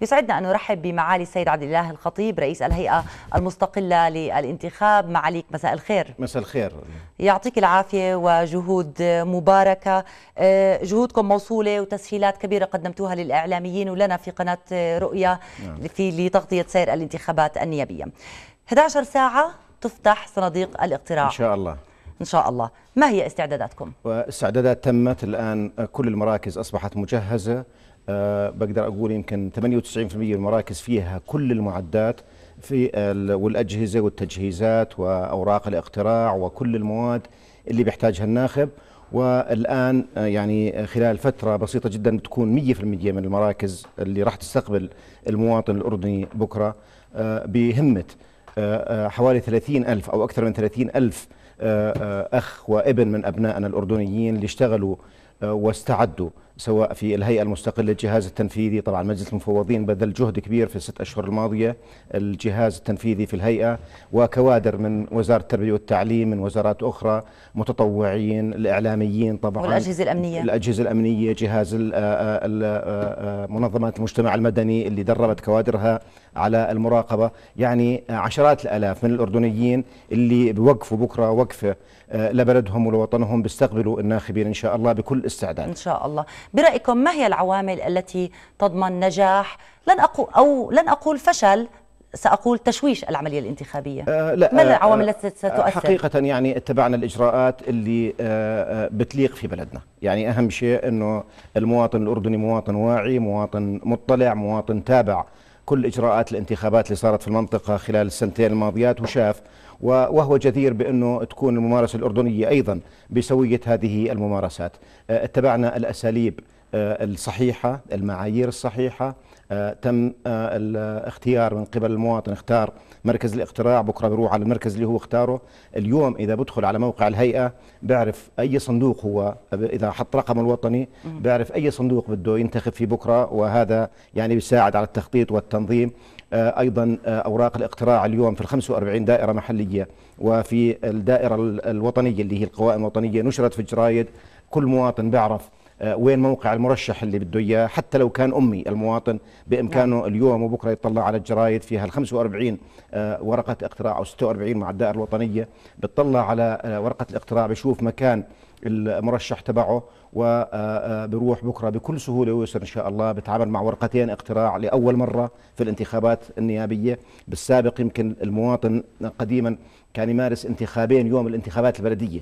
يسعدنا أن نرحب بمعالي السيد عبد الله الخطيب رئيس الهيئة المستقلة للانتخاب معاليك مساء الخير مساء الخير يعطيك العافية وجهود مباركة آه، جهودكم موصولة وتسهيلات كبيرة قدمتوها للإعلاميين ولنا في قناة آه، رؤية نعم. في لتغطية سير الانتخابات النيابية 11 ساعة تفتح صناديق الاقتراع إن شاء الله إن شاء الله ما هي استعداداتكم؟ استعدادات تمت الآن كل المراكز أصبحت مجهزة آه، بقدر اقول يمكن 98% من المراكز فيها كل المعدات في والاجهزه والتجهيزات واوراق الاقتراع وكل المواد اللي بيحتاجها الناخب والان آه، يعني خلال فتره بسيطه جدا بتكون 100% من المراكز اللي راح تستقبل المواطن الاردني بكره آه، بهمه حوالي 30 ألف أو أكثر من 30 ألف أخ وابن من أبنائنا الأردنيين اللي اشتغلوا واستعدوا سواء في الهيئة المستقلة الجهاز التنفيذي طبعا مجلس المفوضين بذل جهد كبير في الست أشهر الماضية الجهاز التنفيذي في الهيئة وكوادر من وزارة التربية والتعليم من وزارات أخرى متطوعين الإعلاميين طبعا والأجهزة الأمنية الأجهزة الأمنية جهاز آه، آه، آه، منظمات المجتمع المدني اللي دربت كوادرها على المراقبة يعني عشرات الألاف من الأردنيين اللي بيوقفوا بكرة وقفة لبلدهم ولوطنهم بيستقبلوا الناخبين إن شاء الله بكل استعداد إن شاء الله برأيكم ما هي العوامل التي تضمن نجاح لن أقول أو لن أقول فشل ساقول تشويش العمليه الانتخابيه آه لا ما آه، العوامل آه، التي ستؤثر حقيقه يعني اتبعنا الاجراءات اللي آه،, آه بتليق في بلدنا يعني اهم شيء انه المواطن الاردني مواطن واعي مواطن مطلع مواطن تابع كل اجراءات الانتخابات اللي صارت في المنطقه خلال السنتين الماضيات وشاف وهو جدير بأنه تكون الممارسة الأردنية أيضا بسوية هذه الممارسات آه، اتبعنا الأساليب آه، الصحيحة المعايير الصحيحة آه، تم الاختيار من قبل المواطن اختار مركز الاقتراع بكره بيروح على المركز اللي هو اختاره اليوم اذا بدخل على موقع الهيئه بعرف اي صندوق هو اذا حط رقمه الوطني بعرف اي صندوق بده ينتخب فيه بكره وهذا يعني بيساعد على التخطيط والتنظيم آه، أيضا آه، أوراق الاقتراع اليوم في ال 45 دائرة محلية وفي الدائرة الوطنية اللي هي القوائم الوطنية نشرت في الجرايد كل مواطن بيعرف آه، وين موقع المرشح اللي بده اياه حتى لو كان امي المواطن بامكانه نعم. اليوم وبكره يطلع على الجرايد فيها ال 45 ورقه اقتراع او 46 مع الدائره الوطنيه بتطلع على ورقه الاقتراع بشوف مكان المرشح تبعه وبروح آه، آه، بكره بكل سهوله ويسر ان شاء الله بتعامل مع ورقتين اقتراع لاول مره في الانتخابات النيابيه بالسابق يمكن المواطن قديما كان يمارس انتخابين يوم الانتخابات البلديه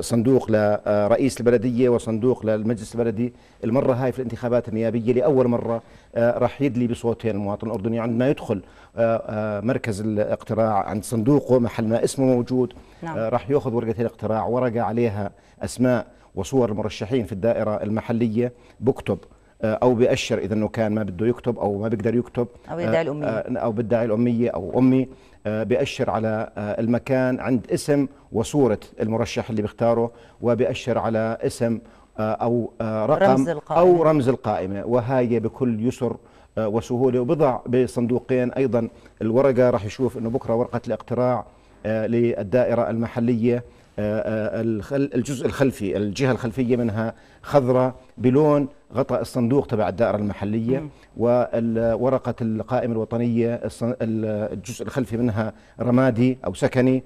صندوق لرئيس البلدية وصندوق للمجلس البلدي المرة هاي في الانتخابات النيابية لأول مرة آه، راح يدلي بصوتين المواطن الأردني عندما يدخل آه، آه، مركز الاقتراع عند صندوقه محل ما اسمه موجود نعم. راح يأخذ ورقة الاقتراع ورقة عليها أسماء وصور المرشحين في الدائرة المحلية بكتب او بيأشر اذا انه كان ما بده يكتب او ما بيقدر يكتب او يدعي الاميه او بدعي الاميه او امي آه، بيأشر على آه، المكان عند اسم وصورة المرشح اللي بيختاره وبيأشر على اسم آه، أو رقم رمز القائمة. أو رمز القائمة وهاي بكل يسر وسهولة وبضع بصندوقين أيضا الورقة راح يشوف أنه بكرة ورقة الاقتراع للدائرة المحلية آه، آه، الجزء الخلفي الجهة الخلفية منها خضراء بلون غطاء الصندوق تبع الدائرة المحلية وورقة القائمة الوطنية الجزء الخلفي منها رمادي أو سكني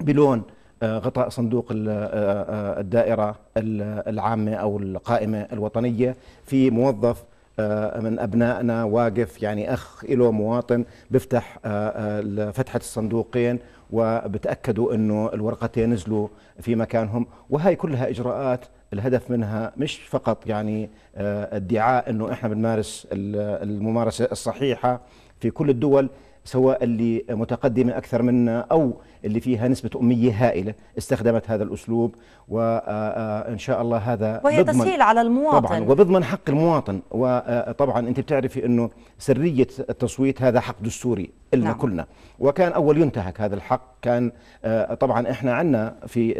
بلون آه، غطاء صندوق الدائرة العامة أو القائمة الوطنية في موظف آه، من ابنائنا واقف يعني اخ له مواطن بيفتح آه، آه، فتحه الصندوقين وبتاكدوا انه الورقتين نزلوا في مكانهم وهي كلها اجراءات الهدف منها مش فقط يعني ادعاء انه احنا بنمارس الممارسه الصحيحه في كل الدول سواء اللي متقدمة أكثر منا أو اللي فيها نسبة أمية هائلة استخدمت هذا الأسلوب وإن آه، آه، شاء الله هذا وهي بضمن تسهيل على المواطن طبعا وبضمن حق المواطن وطبعا آه، أنت بتعرفي أنه سرية التصويت هذا حق دستوري إلنا نعم. كلنا وكان أول ينتهك هذا الحق كان طبعا إحنا عنا في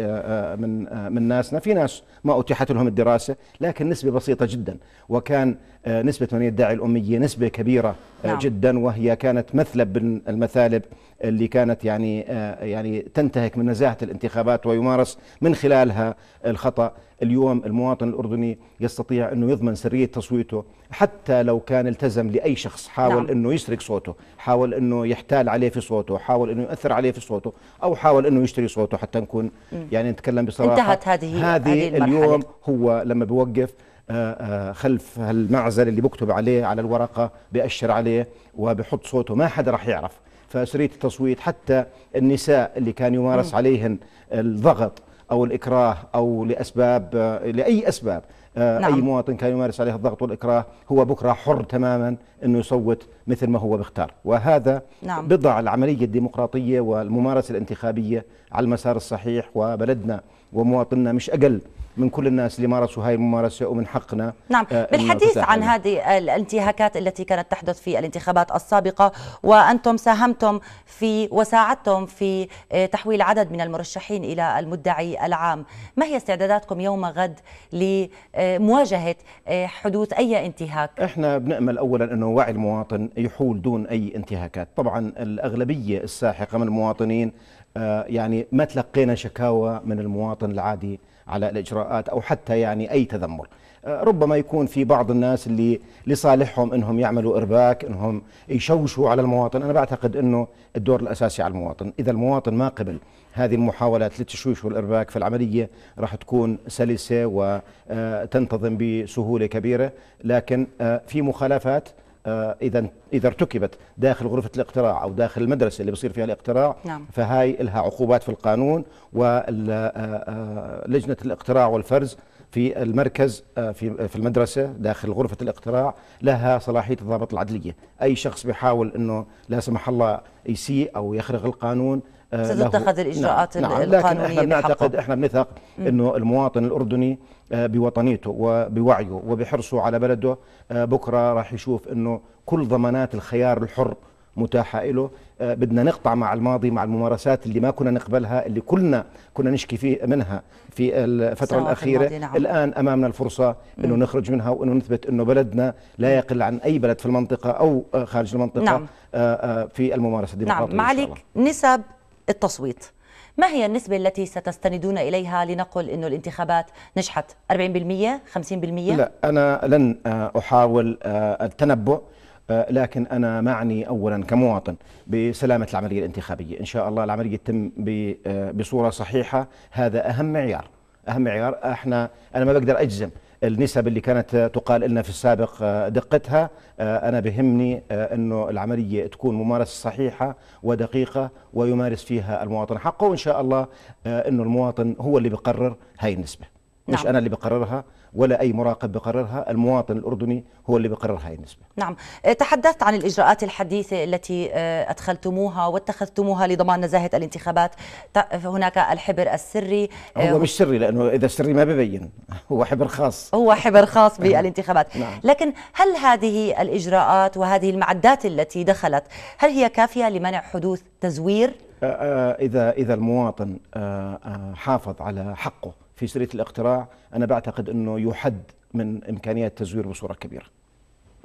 من من ناسنا في ناس ما أتيحت لهم الدراسة لكن نسبة بسيطة جدا وكان نسبة من يدعي الأمية نسبة كبيرة نعم. جدا وهي كانت مثلب بن المثالب اللي كانت يعني آه، يعني تنتهك من نزاهه الانتخابات ويمارس من خلالها الخطا اليوم المواطن الاردني يستطيع انه يضمن سريه تصويته حتى لو كان التزم لاي شخص حاول نعم. انه يسرق صوته حاول انه يحتال عليه في صوته حاول انه يؤثر عليه في صوته او حاول انه يشتري صوته حتى نكون يعني نتكلم بصراحه انتهت هذه هذه, هذه اليوم هو لما بيوقف آه، آه، خلف المعزل اللي بكتب عليه على الورقة بأشر عليه وبحط صوته ما حدا راح يعرف فسرية التصويت حتى النساء اللي كان يمارس عليهن الضغط أو الإكراه أو لأسباب آه، لأي أسباب نعم. أي مواطن كان يمارس عليه الضغط والإكراه هو بكرة حر تماما أنه يصوت مثل ما هو بيختار وهذا نعم. بضع العملية الديمقراطية والممارسة الانتخابية على المسار الصحيح وبلدنا ومواطننا مش أقل من كل الناس اللي مارسوا هاي الممارسة ومن حقنا نعم آه، بالحديث عن هذه الانتهاكات التي كانت تحدث في الانتخابات السابقة وأنتم ساهمتم في وساعدتم في آه، تحويل عدد من المرشحين إلى المدعي العام ما هي استعداداتكم يوم غد لمواجهة آه، حدوث أي انتهاك؟ احنا بنأمل أولا أنه وعي المواطن يحول دون أي انتهاكات طبعا الأغلبية الساحقة من المواطنين آه، يعني ما تلقينا شكاوى من المواطن العادي على الإجراءات أو حتى يعني أي تذمر آه، ربما يكون في بعض الناس اللي لصالحهم انهم يعملوا ارباك انهم يشوشوا على المواطن انا بعتقد انه الدور الاساسي على المواطن اذا المواطن ما قبل هذه المحاولات للتشويش والارباك فالعمليه راح تكون سلسه وتنتظم بسهوله كبيره لكن آه، في مخالفات آه، اذا اذا ارتكبت داخل غرفه الاقتراع او داخل المدرسه اللي بصير فيها الاقتراع نعم. فهاي لها عقوبات في القانون ولجنه آه، آه، الاقتراع والفرز في المركز في في المدرسه داخل غرفه الاقتراع لها صلاحيه الضابط العدليه اي شخص بيحاول انه لا سمح الله يسيء او يخرق القانون آه، ستتخذ نعم، الاجراءات نعم. نعم. القانونيه لكن احنا نعتقد احنا بنثق انه المواطن الاردني آه، بوطنيته وبوعيه وبحرصه على بلده آه، بكره راح يشوف انه كل ضمانات الخيار الحر متاحه له بدنا نقطع مع الماضي مع الممارسات اللي ما كنا نقبلها اللي كلنا كنا نشكي فيه منها في الفترة الأخيرة نعم. الآن أمامنا الفرصة أنه نخرج منها وأنه نثبت أنه بلدنا لا يقل عن أي بلد في المنطقة أو خارج المنطقة نعم. في الممارسة الديمقراطية نعم معلك نسب التصويت ما هي النسبة التي ستستندون إليها لنقل أن الانتخابات نجحت 40% 50% لا أنا لن آه، أحاول آه، التنبؤ آه، لكن أنا معني أولا كمواطن بسلامة العملية الانتخابية إن شاء الله العملية تتم بصورة صحيحة هذا أهم معيار اهم معيار احنا انا ما بقدر اجزم النسب اللي كانت تقال لنا في السابق آه، دقتها آه، انا بهمني آه، انه العمليه تكون ممارسه صحيحه ودقيقه ويمارس فيها المواطن حقه وان شاء الله انه المواطن هو اللي بيقرر هاي النسبه مش نعم. أنا اللي بقررها ولا أي مراقب بقررها المواطن الأردني هو اللي بقرر هاي النسبة نعم آه، تحدثت عن الإجراءات الحديثة التي آه، أدخلتموها واتخذتموها لضمان نزاهة الانتخابات هناك الحبر السري آه، هو مش سري لأنه إذا سري ما ببين هو حبر خاص هو حبر خاص بالانتخابات نعم. لكن هل هذه الإجراءات وهذه المعدات التي دخلت هل هي كافية لمنع حدوث تزوير؟ إذا إذا المواطن حافظ على حقه في سريه الاقتراع انا بعتقد انه يحد من امكانيه التزوير بصوره كبيره.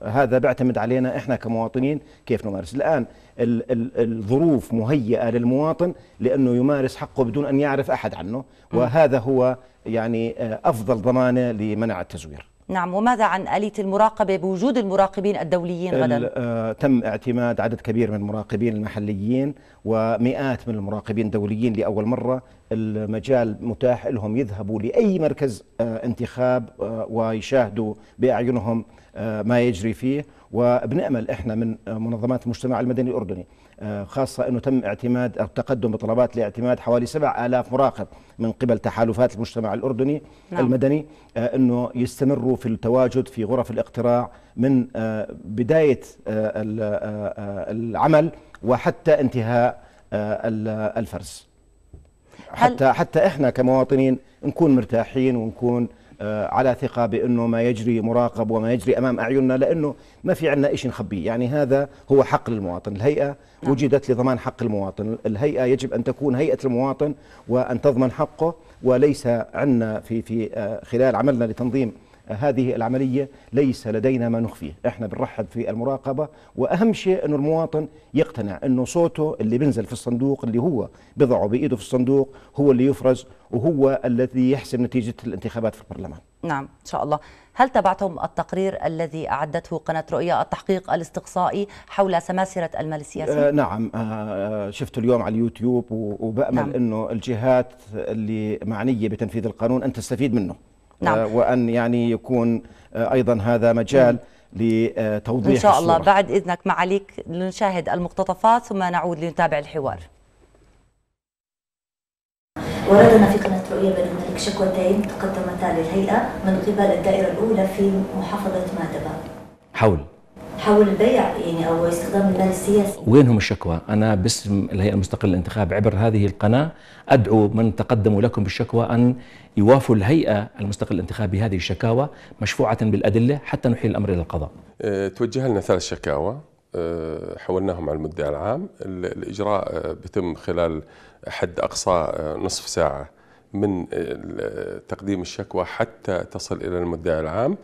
هذا بيعتمد علينا احنا كمواطنين كيف نمارس الان ال ال الظروف مهيئه للمواطن لانه يمارس حقه بدون ان يعرف احد عنه وهذا هو يعني آه، افضل ضمانه لمنع التزوير نعم وماذا عن آلية المراقبة بوجود المراقبين الدوليين غدا؟ آه، تم اعتماد عدد كبير من المراقبين المحليين ومئات من المراقبين الدوليين لأول مرة المجال متاح لهم يذهبوا لأي مركز آه، انتخاب آه، ويشاهدوا بأعينهم ما يجري فيه وبنأمل إحنا من منظمات المجتمع المدني الأردني آه، خاصة أنه تم اعتماد التقدم بطلبات لاعتماد حوالي 7000 مراقب من قبل تحالفات المجتمع الأردني نعم. المدني آه، أنه يستمروا في التواجد في غرف الاقتراع من آه، بداية العمل وحتى انتهاء الفرز حتى حتى احنا كمواطنين نكون مرتاحين ونكون آه، على ثقه بانه ما يجري مراقب وما يجري امام اعيننا لانه ما في عندنا شيء نخبيه، يعني هذا هو حق المواطن، الهيئه نعم. وجدت لضمان حق المواطن، الهيئه يجب ان تكون هيئه المواطن وان تضمن حقه وليس عندنا في في آه، خلال عملنا لتنظيم هذه العملية ليس لدينا ما نخفيه احنا بنرحب في المراقبة وأهم شيء انه المواطن يقتنع أنه صوته اللي بينزل في الصندوق اللي هو بضعه بإيده في الصندوق هو اللي يفرز وهو الذي يحسم نتيجة الانتخابات في البرلمان نعم إن شاء الله هل تابعتم التقرير الذي أعدته قناة رؤية التحقيق الاستقصائي حول سماسرة المال السياسي؟ آه نعم آه, آه، شفته اليوم على اليوتيوب وبأمل نعم. أنه الجهات اللي معنية بتنفيذ القانون أن تستفيد منه نعم. آه، وأن يعني يكون آه، أيضا هذا مجال م. لتوضيح إن شاء الله الصورة. بعد إذنك معاليك لنشاهد المقتطفات ثم نعود لنتابع الحوار وردنا في قناة رؤية بني الملك شكوتين تقدمتا للهيئة من قبل الدائرة الأولى في محافظة مادبا حول حول البيع يعني او استخدام المال السياسي. وينهم الشكوى؟ انا باسم الهيئه المستقله للانتخاب عبر هذه القناه ادعو من تقدموا لكم بالشكوى ان يوافوا الهيئه المستقله للانتخاب بهذه الشكاوى مشفوعه بالادله حتى نحيل الامر الى القضاء. أه توجه لنا ثلاث شكاوى أه حولناهم على المدعي العام، الاجراء أه، بتم خلال حد اقصى أه، نصف ساعه من أه، تقديم الشكوى حتى تصل الى المدعي العام.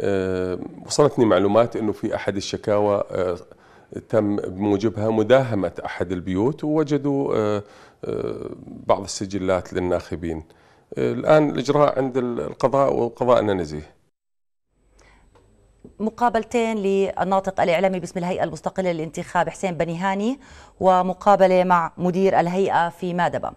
آه، وصلتني معلومات انه في احد الشكاوى آه، تم بموجبها مداهمه احد البيوت ووجدوا آه، بعض السجلات للناخبين. الان الاجراء عند القضاء وقضاءنا نزيه. مقابلتين للناطق الإعلامي باسم الهيئة المستقلة للانتخاب حسين بنيهاني ومقابلة مع مدير الهيئة في مادبة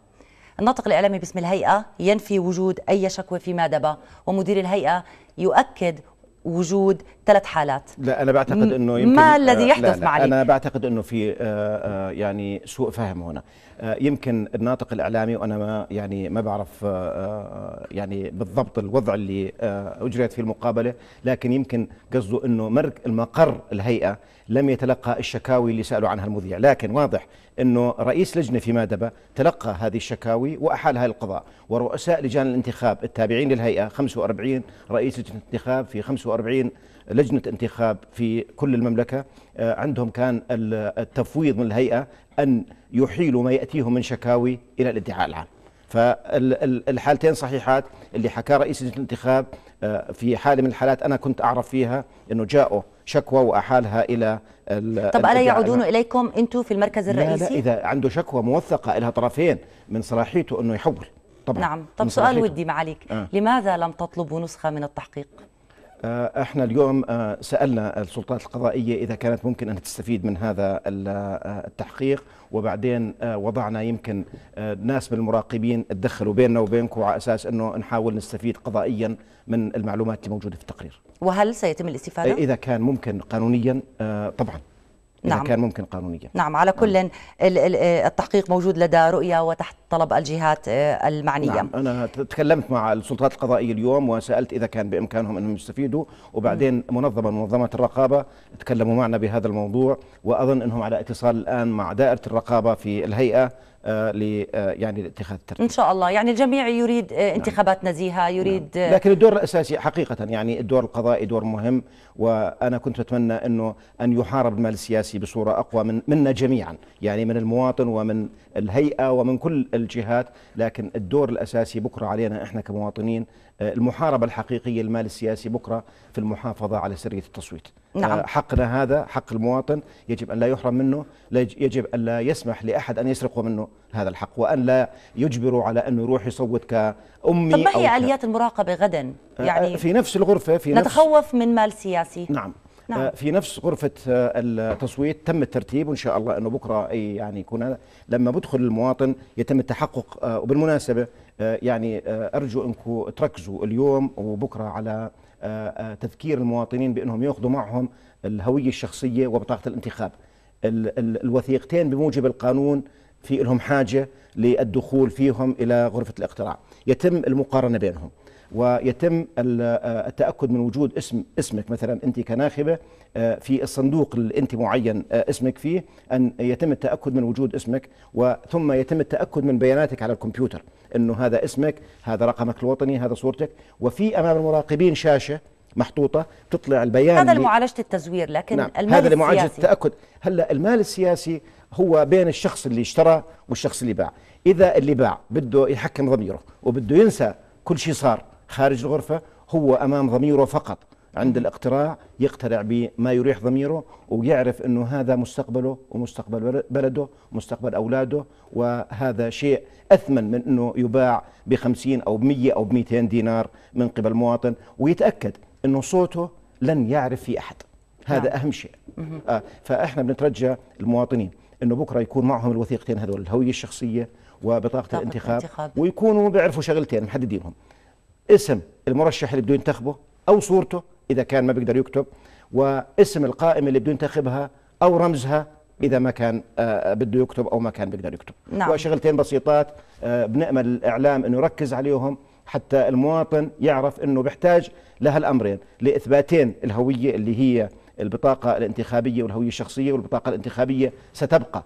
الناطق الإعلامي باسم الهيئة ينفي وجود أي شكوى في مادبة ومدير الهيئة يؤكد وجود ثلاث حالات لا انا بعتقد انه يمكن ما الذي آه، يحدث مع انا بعتقد انه في آه، آه، يعني سوء فهم هنا يمكن الناطق الاعلامي وانا ما يعني ما بعرف يعني بالضبط الوضع اللي اجريت فيه المقابله لكن يمكن قصده انه مقر الهيئه لم يتلقى الشكاوي اللي سالوا عنها المذيع لكن واضح أنه رئيس لجنة في مادبة تلقى هذه الشكاوي وأحالها للقضاء ورؤساء لجان الانتخاب التابعين للهيئة 45 رئيس لجنة انتخاب في 45 لجنة انتخاب في كل المملكة آه، عندهم كان التفويض من الهيئة أن يحيلوا ما يأتيهم من شكاوي إلى الادعاء العام فالحالتين صحيحات اللي حكاه رئيس لجنه الانتخاب آه، في حاله من الحالات انا كنت اعرف فيها انه جاءوا شكوى واحالها الى طب الا يعودون اليكم انتم في المركز الرئيسي؟ لا, لا اذا عنده شكوى موثقه لها طرفين من صلاحيته انه يحول طبعا نعم طب سؤال ودي معاليك آه. لماذا لم تطلبوا نسخه من التحقيق؟ آه، احنا اليوم آه، سالنا السلطات القضائيه اذا كانت ممكن ان تستفيد من هذا التحقيق وبعدين آه، وضعنا يمكن آه، ناس من المراقبين تدخلوا بيننا وبينكم على اساس انه نحاول نستفيد قضائيا من المعلومات الموجوده في التقرير. وهل سيتم الاستفاده؟ اذا كان ممكن قانونيا آه، طبعا إذا نعم. كان ممكن قانونيا نعم على نعم. كل نعم. التحقيق موجود لدى رؤية وتحت طلب الجهات آه، المعنية نعم. أنا تكلمت مع السلطات القضائية اليوم وسألت إذا كان بإمكانهم أنهم يستفيدوا وبعدين منظمة منظمة الرقابة تكلموا معنا بهذا الموضوع وأظن أنهم على اتصال الآن مع دائرة الرقابة في الهيئة آه، ل آه، يعني لاتخاذ الترتيب. ان شاء الله، يعني الجميع يريد آه، نعم. انتخابات نعم. نزيهه، يريد نعم. لكن الدور الاساسي حقيقه يعني الدور القضائي دور مهم وانا كنت اتمنى انه ان يحارب المال السياسي بصوره اقوى من منا جميعا، يعني من المواطن ومن الهيئه ومن كل الجهات، لكن الدور الاساسي بكره علينا احنا كمواطنين آه، المحاربة الحقيقية للمال السياسي بكرة في المحافظة على سرية التصويت نعم. آه، حقنا هذا حق المواطن يجب أن لا يحرم منه يجب أن لا يسمح لأحد أن يسرق منه هذا الحق وأن لا يجبروا على أنه يروح يصوت كأمي طب ما هي آليات المراقبة غدا آه، يعني في نفس الغرفة في نتخوف نفس من مال سياسي نعم نعم. في نفس غرفة التصويت تم الترتيب وإن شاء الله أنه بكرة يعني يكون لما بدخل المواطن يتم التحقق وبالمناسبة آه، يعني آه، ارجو انكم تركزوا اليوم وبكره على آه، تذكير المواطنين بانهم ياخذوا معهم الهويه الشخصيه وبطاقه الانتخاب الوثيقتين بموجب القانون في لهم حاجه للدخول فيهم الى غرفه الاقتراع يتم المقارنه بينهم ويتم آه، التاكد من وجود اسم اسمك مثلا انت كناخبه آه، في الصندوق اللي انت معين آه، اسمك فيه ان يتم التاكد من وجود اسمك وثم يتم التاكد من بياناتك على الكمبيوتر انه هذا اسمك هذا رقمك الوطني هذا صورتك وفي امام المراقبين شاشه محطوطه تطلع البيان هذا لمعالجه التزوير لكن نعم المال هذا لمعالجه التاكد هلا المال السياسي هو بين الشخص اللي اشترى والشخص اللي باع اذا اللي باع بده يحكم ضميره وبده ينسى كل شيء صار خارج الغرفة هو أمام ضميره فقط عند الاقتراع يقترع بما يريح ضميره ويعرف انه هذا مستقبله ومستقبل بلده ومستقبل اولاده وهذا شيء اثمن من انه يباع ب 50 او ب 100 او ب 200 دينار من قبل مواطن ويتاكد انه صوته لن يعرف في احد هذا نعم. اهم شيء آه فاحنا بنترجى المواطنين انه بكره يكون معهم الوثيقتين هذول الهويه الشخصيه وبطاقه الانتخاب, الانتخاب ويكونوا بيعرفوا شغلتين محددينهم اسم المرشح اللي بده ينتخبه او صورته اذا كان ما بيقدر يكتب واسم القائمه اللي بده ينتخبها او رمزها اذا ما كان آه، آه، بده يكتب او ما كان بيقدر يكتب نعم. وشغلتين بسيطات آه، بنامل الاعلام انه يركز عليهم حتى المواطن يعرف انه بيحتاج لهالامرين لاثباتين الهويه اللي هي البطاقه الانتخابيه والهويه الشخصيه والبطاقه الانتخابيه ستبقى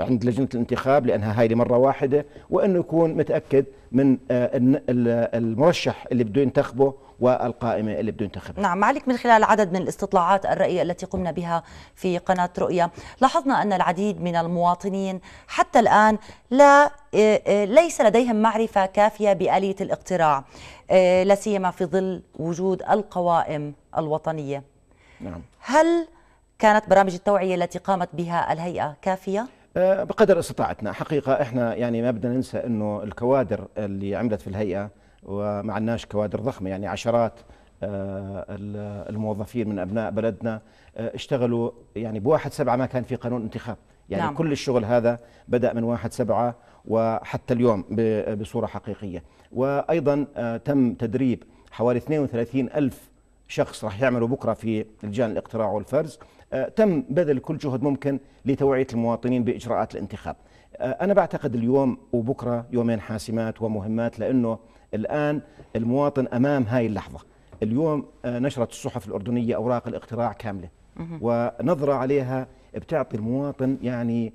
عند لجنه الانتخاب لانها هاي لمره واحده وانه يكون متاكد من آه، المرشح اللي بده ينتخبه والقائمه اللي بده ينتخبها. نعم معاليك من خلال عدد من الاستطلاعات الراي التي قمنا بها في قناه رؤيا، لاحظنا ان العديد من المواطنين حتى الان لا آه، آه، ليس لديهم معرفه كافيه باليه الاقتراع، لا سيما في ظل وجود القوائم الوطنيه. نعم. هل كانت برامج التوعيه التي قامت بها الهيئه كافيه؟ آه، بقدر استطاعتنا حقيقة إحنا يعني ما بدنا ننسى أنه الكوادر اللي عملت في الهيئة وما عندناش كوادر ضخمة يعني عشرات آه، الموظفين من أبناء بلدنا آه، اشتغلوا يعني بواحد سبعة ما كان في قانون انتخاب يعني نعم. كل الشغل هذا بدأ من واحد سبعة وحتى اليوم بصورة حقيقية وأيضا تم تدريب حوالي 32 ألف شخص راح يعملوا بكرة في لجان الاقتراع والفرز آه، تم بذل كل جهد ممكن لتوعية المواطنين بإجراءات الانتخاب آه، أنا بعتقد اليوم وبكرة يومين حاسمات ومهمات لأنه الآن المواطن أمام هاي اللحظة اليوم آه، نشرت الصحف الأردنية أوراق الاقتراع كاملة ونظرة عليها بتعطي المواطن يعني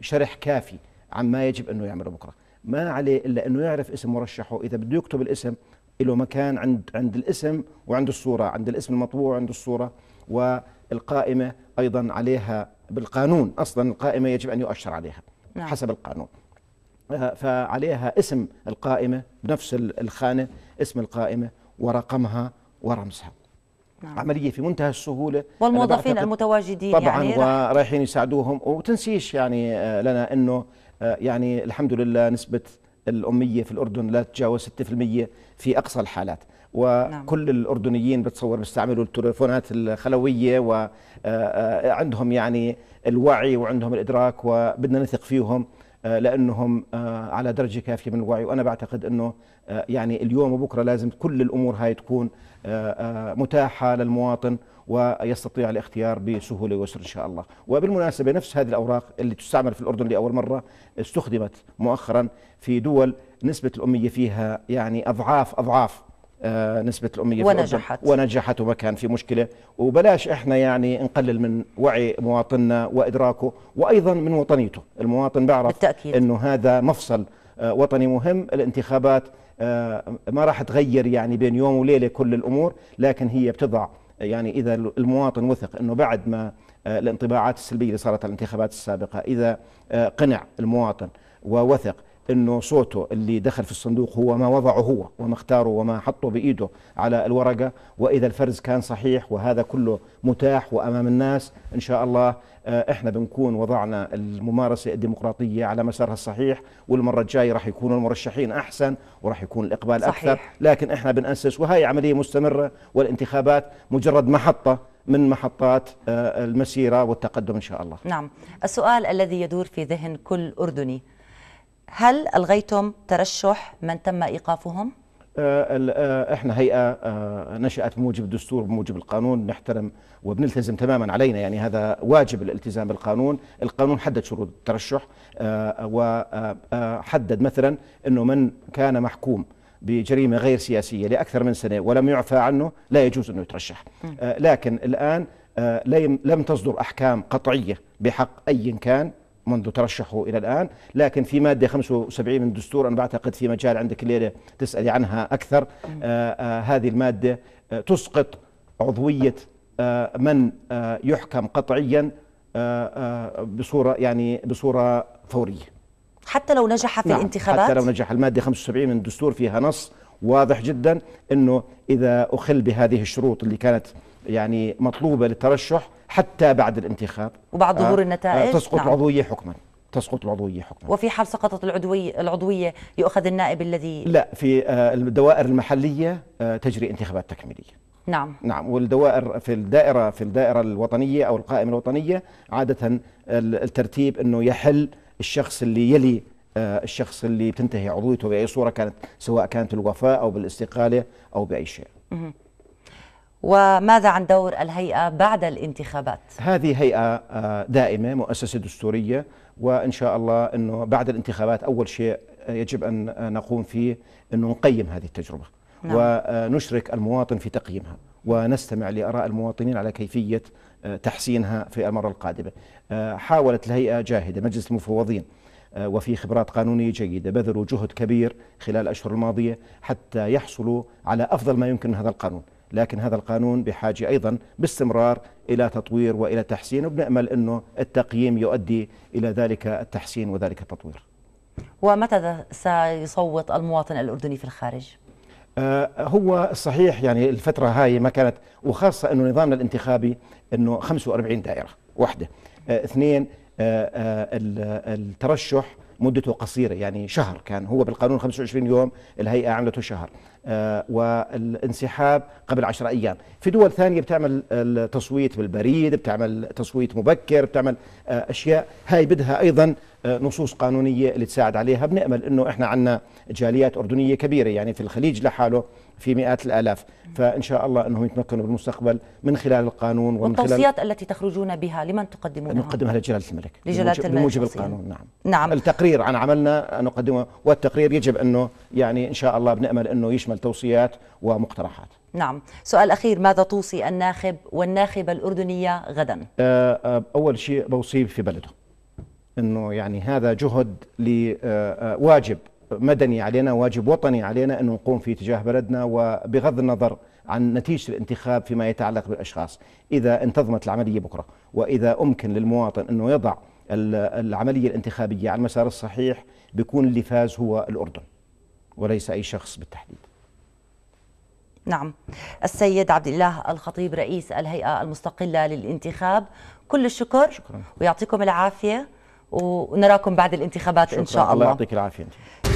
شرح كافي عما يجب أنه يعمله بكرة ما عليه إلا أنه يعرف اسم مرشحه إذا بده يكتب الاسم له مكان عند عند الاسم وعند الصورة عند الاسم المطبوع وعند الصورة والقائمة أيضا عليها بالقانون أصلا القائمة يجب أن يؤشر عليها نعم. حسب القانون آه، فعليها اسم القائمة بنفس الخانة اسم القائمة ورقمها ورمزها نعم. عملية في منتهى السهولة والموظفين المتواجدين طبعا يعني نعم. ورايحين يساعدوهم وتنسيش يعني آه، لنا أنه آه، يعني الحمد لله نسبة الأمية في الأردن لا تتجاوز 6% في أقصى الحالات وكل نعم. الاردنيين بتصور بيستعملوا التليفونات الخلويه وعندهم آه، آه، يعني الوعي وعندهم الادراك وبدنا نثق فيهم آه، لانهم على درجه كافيه من الوعي وانا بعتقد انه يعني اليوم وبكره لازم كل الامور هاي تكون متاحه للمواطن ويستطيع الاختيار بسهوله ويسر ان شاء الله، وبالمناسبه نفس هذه الاوراق اللي تستعمل في الاردن لاول مره استخدمت مؤخرا في دول نسبه الاميه فيها يعني اضعاف اضعاف آه، نسبة الأمية ونجحت ونجحت وما كان في مشكلة وبلاش إحنا يعني نقلل من وعي مواطننا وإدراكه وأيضا من وطنيته المواطن بعرف بالتأكيد. أنه هذا مفصل آه، وطني مهم الانتخابات آه، ما راح تغير يعني بين يوم وليلة كل الأمور لكن هي بتضع يعني إذا المواطن وثق أنه بعد ما الانطباعات السلبية اللي صارت على الانتخابات السابقة إذا قنع المواطن ووثق انه صوته اللي دخل في الصندوق هو ما وضعه هو وما اختاره وما حطه بايده على الورقه واذا الفرز كان صحيح وهذا كله متاح وامام الناس ان شاء الله آه، احنا بنكون وضعنا الممارسه الديمقراطيه على مسارها الصحيح والمره الجايه راح يكونوا المرشحين احسن وراح يكون الاقبال صحيح. اكثر لكن احنا بناسس وهي عمليه مستمره والانتخابات مجرد محطه من محطات آه، المسيرة والتقدم إن شاء الله نعم السؤال الذي يدور في ذهن كل أردني هل ألغيتم ترشح من تم إيقافهم؟ آه، آه، احنا هيئه آه، نشات بموجب الدستور بموجب القانون نحترم وبنلتزم تماما علينا يعني هذا واجب الالتزام بالقانون، القانون حدد شروط الترشح وحدد مثلا انه من كان محكوم بجريمه غير سياسيه لاكثر من سنه ولم يعفى عنه لا يجوز انه يترشح. لكن الان لم تصدر احكام قطعيه بحق اي كان منذ ترشحه إلى الآن لكن في مادة 75 من الدستور أنا بعتقد في مجال عندك ليلة تسألي عنها أكثر آآ آآ آه، آه، هذه المادة آه، تسقط عضوية من يحكم قطعيا بصورة يعني بصورة فورية حتى لو نجح في نعم الانتخابات حتى لو نجح المادة 75 من الدستور فيها نص واضح جدا أنه إذا أخل بهذه الشروط اللي كانت يعني مطلوبة للترشح حتى بعد الانتخاب وبعد ظهور آه،, آه النتائج تسقط نعم. العضوية حكما تسقط العضوية حكما وفي حال سقطت العضوية العضوية يؤخذ النائب الذي لا في آه، الدوائر المحلية آه، تجري انتخابات تكميلية نعم نعم والدوائر في الدائرة في الدائرة الوطنية أو القائمة الوطنية عادة الترتيب أنه يحل الشخص اللي يلي الشخص اللي بتنتهي عضويته بأي صورة كانت سواء كانت الوفاة أو بالاستقالة أو بأي شيء وماذا عن دور الهيئة بعد الانتخابات؟ هذه هيئة آه، دائمة مؤسسة دستورية وإن شاء الله أنه بعد الانتخابات أول شيء آه، يجب أن آه، نقوم فيه أنه نقيم هذه التجربة نعم. ونشرك المواطن في تقييمها ونستمع لآراء المواطنين على كيفية تحسينها في المرة القادمة حاولت الهيئة جاهدة مجلس المفوضين وفي خبرات قانونية جيدة بذلوا جهد كبير خلال الأشهر الماضية حتى يحصلوا على أفضل ما يمكن من هذا القانون لكن هذا القانون بحاجة أيضا باستمرار إلى تطوير وإلى تحسين وبنأمل أنه التقييم يؤدي إلى ذلك التحسين وذلك التطوير ومتى سيصوت المواطن الأردني في الخارج؟ آه، هو الصحيح يعني الفترة هاي ما كانت وخاصة أنه نظامنا الانتخابي أنه 45 دائرة واحدة آه، اثنين آه، الترشح مدته قصيرة يعني شهر كان هو بالقانون 25 يوم الهيئة عملته شهر آه، والانسحاب قبل عشر أيام في دول ثانية بتعمل التصويت بالبريد بتعمل تصويت مبكر بتعمل آه، أشياء هاي بدها أيضا آه، نصوص قانونية اللي تساعد عليها بنأمل أنه إحنا عنا جاليات أردنية كبيرة يعني في الخليج لحاله في مئات الآلاف فإن شاء الله أنهم يتمكنوا بالمستقبل من خلال القانون ومن والتوصيات خلال التي تخرجون بها لمن تقدمونها؟ نقدمها لجلالة الملك لجلالة الملك بموجب القانون نعم نعم التقرير عن عملنا نقدمه والتقرير يجب أنه يعني إن شاء الله بنأمل أنه يشمل تشمل توصيات ومقترحات نعم سؤال أخير ماذا توصي الناخب والناخبة الأردنية غدا آه، آه، أول شيء بوصيه في بلده أنه يعني هذا جهد لواجب آه، مدني علينا واجب وطني علينا أن نقوم في تجاه بلدنا وبغض النظر عن نتيجة الانتخاب فيما يتعلق بالأشخاص إذا انتظمت العملية بكرة وإذا أمكن للمواطن أنه يضع العملية الانتخابية على المسار الصحيح بيكون اللي فاز هو الأردن وليس أي شخص بالتحديد نعم السيد عبد الله الخطيب رئيس الهيئة المستقلة للانتخاب كل الشكر شكرا. ويعطيكم العافية ونراكم بعد الانتخابات شكرا. إن شاء الله الله يعطيك العافية